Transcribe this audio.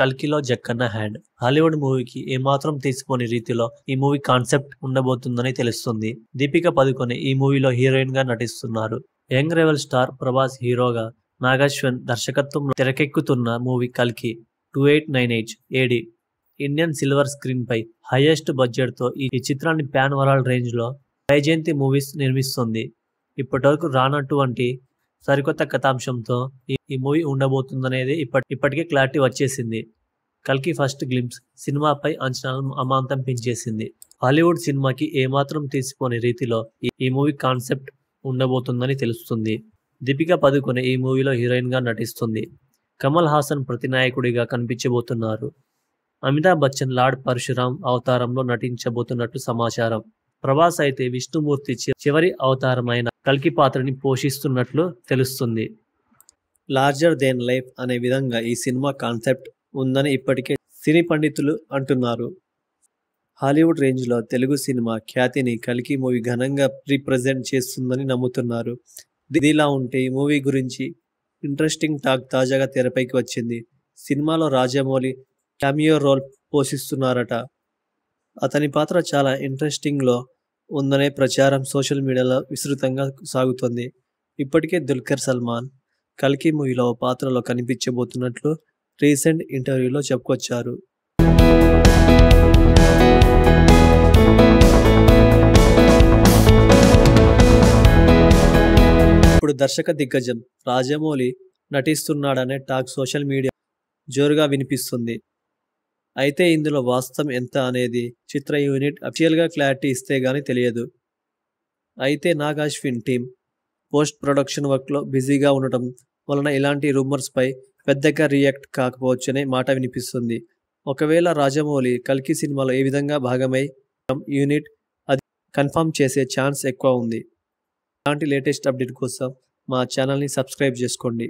కల్కిలో Jakkanna hand Hollywood మూవీకి ఏమాత్రం తీసుకోని రీతిలో ఈ మూవీ కాన్సెప్ట్ ఉండబోతుందని తెలుస్తుంది దీపిక పదుకొని ఈ మూవీలో హీరోయిన్ గా నటిస్తున్నారు యంగ్ రెవెల్ స్టార్ ప్రభాస్ హీరోగా నాగాశ్వన్ దర్శకత్వం తెరకెక్కుతున్న మూవీ కల్కి two eight nine eight AD Indian silver screen పై హైయెస్ట్ బడ్జెట్తో ఈ చిత్రాన్ని ప్యాన్ వరల్డ్ రేంజ్లో వైజయంతి మూవీస్ నిర్మిస్తుంది ఇప్పటివరకు రానటువంటి సరికొత్త కథాంశంతో ఈ మూవీ ఉండబోతుందనేది ఇప్పటి ఇప్పటికే క్లారిటీ వచ్చేసింది కల్కి ఫస్ట్ గ్లిమ్స్ సినిమాపై అంచనాలను అమాంతం పెంచేసింది హాలీవుడ్ సినిమాకి ఏమాత్రం తీసిపోని రీతిలో ఈ మూవీ కాన్సెప్ట్ ఉండబోతుందని తెలుస్తుంది దీపిక పదుకొనే ఈ మూవీలో హీరోయిన్గా నటిస్తుంది కమల్ హాసన్ ప్రతినాయకుడిగా కనిపించబోతున్నారు అమితాబ్ బచ్చన్ లార్డ్ పరశురామ్ అవతారంలో నటించబోతున్నట్టు సమాచారం ప్రభాస్ అయితే విష్ణుమూర్తి చివరి అవతారమైన కల్కి పాత్రని పోషిస్తున్నట్లు తెలుస్తుంది లార్జర్ దేన్ లైఫ్ అనే విధంగా ఈ సినిమా కాన్సెప్ట్ ఉందని ఇప్పటికే సినీ పండితులు అంటున్నారు హాలీవుడ్ రేంజ్లో తెలుగు సినిమా ఖ్యాతిని కలికి మూవీ ఘనంగా రీప్రజెంట్ చేస్తుందని నమ్ముతున్నారు ఇదిలా ఉంటే ఈ మూవీ గురించి ఇంట్రెస్టింగ్ టాక్ తాజాగా తెరపైకి వచ్చింది సినిమాలో రాజమౌళి క్యామియో రోల్ పోషిస్తున్నారట అతని పాత్ర చాలా ఇంట్రెస్టింగ్లో ఉందనే ప్రచారం సోషల్ మీడియాలో విస్తృతంగా సాగుతోంది ఇప్పటికే దుల్కర్ సల్మాన్ కల్కి మూవీలో పాత్రలో కనిపించబోతున్నట్లు రీసెంట్ ఇంటర్వ్యూలో చెప్పుకొచ్చారు ఇప్పుడు దర్శక దిగ్గజం రాజమౌళి నటిస్తున్నాడనే టాక్ సోషల్ మీడియా జోరుగా వినిపిస్తుంది అయితే ఇందులో వాస్తవం ఎంత అనేది చిత్ర యూనిట్ అఫిషియల్గా క్లారిటీ ఇస్తే గానీ తెలియదు అయితే Nag Ashwin team post production వర్క్లో బిజీగా ఉండటం వలన ఇలాంటి రూమర్స్పై పెద్దగా రియాక్ట్ కాకపోవచ్చనే మాట వినిపిస్తుంది ఒకవేళ రాజమౌళి కల్కి సినిమాలో ఏ విధంగా భాగమై యూనిట్ అది కన్ఫర్మ్ చేసే ఛాన్స్ ఎక్కువ ఉంది ఇలాంటి లేటెస్ట్ అప్డేట్ కోసం మా ఛానల్ని సబ్స్క్రైబ్ చేసుకోండి